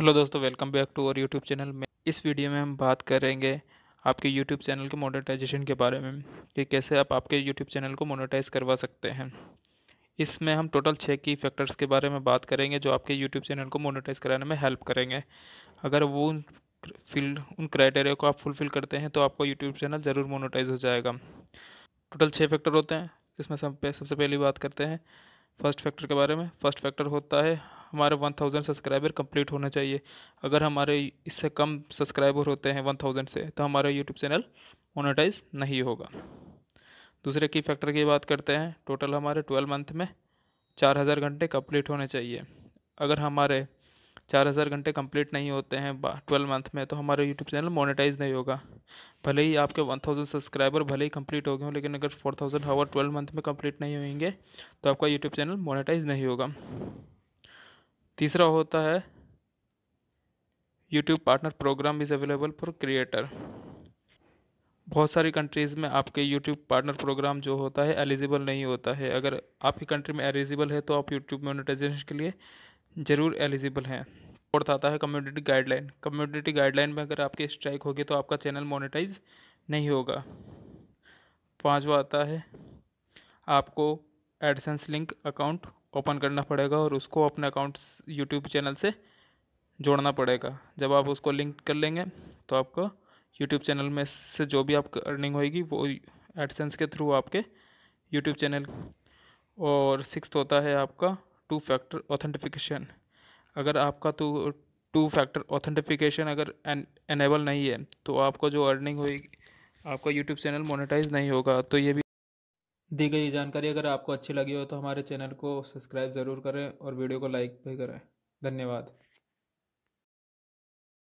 hello दोस्तों welcome back to और YouTube channel में इस वीडियो में हम बात करेंगे आपके यूट्यूब चैनल के मोनेटाइजेशन के बारे में कि कैसे आप आपके यूट्यूब चैनल को मोनेटाइज करवा सकते हैं इसमें हम टोटल छः की फैक्टर्स के बारे में बात करेंगे जो आपके यूट्यूब चैनल को मोनेटाइज कराने में हेल्प करेंगे अगर वो उन फील्ड उन क्राइटेरिया को आप फुलफ़िल करते हैं तो आपका यूट्यूब चैनल ज़रूर मोनोटाइज हो जाएगा टोटल छः फैक्टर होते हैं जिसमें सब सबसे पहली बात करते हैं फर्स्ट फैक्टर के बारे में फर्स्ट फैक्टर होता है हमारे 1000 सब्सक्राइबर कंप्लीट होना चाहिए अगर हमारे इससे कम सब्सक्राइबर होते हैं 1000 से तो हमारा यूट्यूब चैनल मोनेटाइज नहीं होगा दूसरे की फैक्टर की बात करते हैं टोटल हमारे ट्वेल्व मंथ में चार हज़ार घंटे कंप्लीट होने चाहिए अगर हमारे चार हज़ार घंटे कंप्लीट नहीं होते हैं ट्वेल्व मंथ में तो हमारा यूट्यूब चैनल मोनेटाइज नहीं होगा भले ही आपके वन थाउजेंड सब्सक्राइबर भले ही कंप्लीट हो गए हों लेकिन अगर four thousand hour twelve month में कंप्लीट नहीं होंगे तो आपका यूट्यूब चैनल मोनेटाइज नहीं होगा तीसरा होता है YouTube partner program is available for creator बहुत सारी कंट्रीज़ में आपके यूट्यूब पार्टनर प्रोग्राम जो होता है एलिजिबल नहीं होता है अगर आपकी कंट्री में एलिजिबल है तो आप यूट्यूब मोनेटाइजेशन के लिए ज़रूर एलिजिबल हैं फोर्थ आता है कम्युनिटी गाइडलाइन कम्युनिटी गाइडलाइन में अगर आपकी स्ट्राइक होगी तो आपका चैनल मोनेटाइज नहीं होगा पाँचवा आता है आपको एडसेंस लिंक अकाउंट ओपन करना पड़ेगा और उसको अपने अकाउंट यूट्यूब चैनल से जोड़ना पड़ेगा जब आप उसको लिंक कर लेंगे तो आपको यूट्यूब चैनल में से जो भी आपकी अर्निंग होगी वो एडसेंस के थ्रू आपके यूट्यूब चैनल और सिक्स होता है आपका टू फैक्टर ऑथेंटिफिकेशन अगर आपका तो टू फैक्टर ऑथेंटिफिकेशन अगर एनेबल नहीं है तो आपको जो अर्निंग होगी आपका यूट्यूब चैनल मोनेटाइज नहीं होगा तो ये भी दी गई जानकारी अगर आपको अच्छी लगी हो तो हमारे चैनल को सब्सक्राइब ज़रूर करें और वीडियो को लाइक भी करें धन्यवाद